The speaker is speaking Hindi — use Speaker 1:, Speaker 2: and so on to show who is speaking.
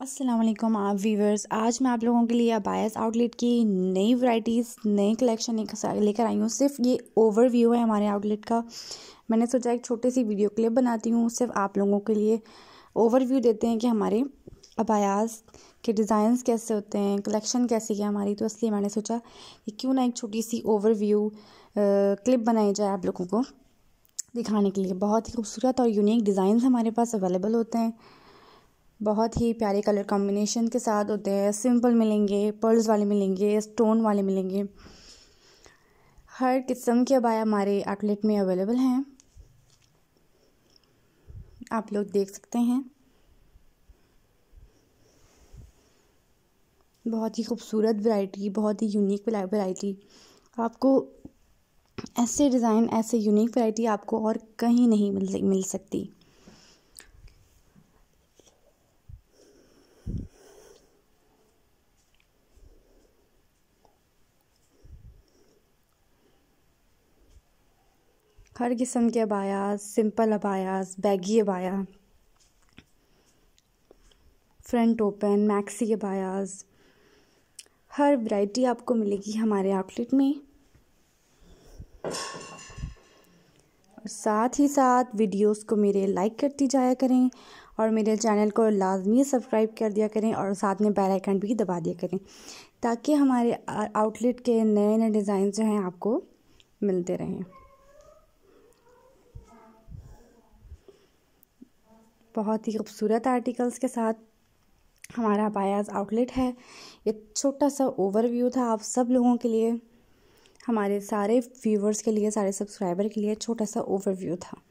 Speaker 1: वालेकुम आप व्यूवर्स आज मैं आप लोगों के लिए अबायस आउटलेट की नई वैरायटीज़ नए कलेक्शन लेकर आई हूँ सिर्फ ये ओवरव्यू है हमारे आउटलेट का मैंने सोचा एक छोटी सी वीडियो क्लिप बनाती हूँ सिर्फ आप लोगों के लिए ओवरव्यू देते हैं कि हमारे अबायास के डिज़ाइंस कैसे होते हैं कलेक्शन कैसी है हमारी तो इसलिए मैंने सोचा कि क्यों ना एक छोटी सी ओवरव्यू क्लिप बनाई जाए आप लोगों को दिखाने के लिए बहुत ही खूबसूरत और यूनिक डिज़ाइंस हमारे पास अवेलेबल होते हैं बहुत ही प्यारे कलर कॉम्बिनेशन के साथ होते हैं सिंपल मिलेंगे पर्ल्स वाले मिलेंगे स्टोन वाले मिलेंगे हर किस्म के अबाया हमारे आउटलेट में अवेलेबल हैं आप लोग देख सकते हैं बहुत ही खूबसूरत वैरायटी बहुत ही यूनिक वैरायटी आपको ऐसे डिज़ाइन ऐसे यूनिक वैरायटी आपको और कहीं नहीं मिल मिल सकती हर किस्म के अबायास सिंपल अबायास बैगी अबाया फ्रंट ओपन मैक्सी अबायास हर वैरायटी आपको मिलेगी हमारे आउटलेट में और साथ ही साथ वीडियोस को मेरे लाइक करती जाया करें और मेरे चैनल को लाजमी सब्सक्राइब कर दिया करें और साथ में बेल आइकन भी दबा दिया करें ताकि हमारे आउटलेट के नए नए डिज़ाइन जो हैं आपको मिलते रहें बहुत ही खूबसूरत आर्टिकल्स के साथ हमारा बायाज आउटलेट है ये छोटा सा ओवरव्यू था आप सब लोगों के लिए हमारे सारे व्यूवर्स के लिए सारे सब्सक्राइबर के लिए छोटा सा ओवरव्यू था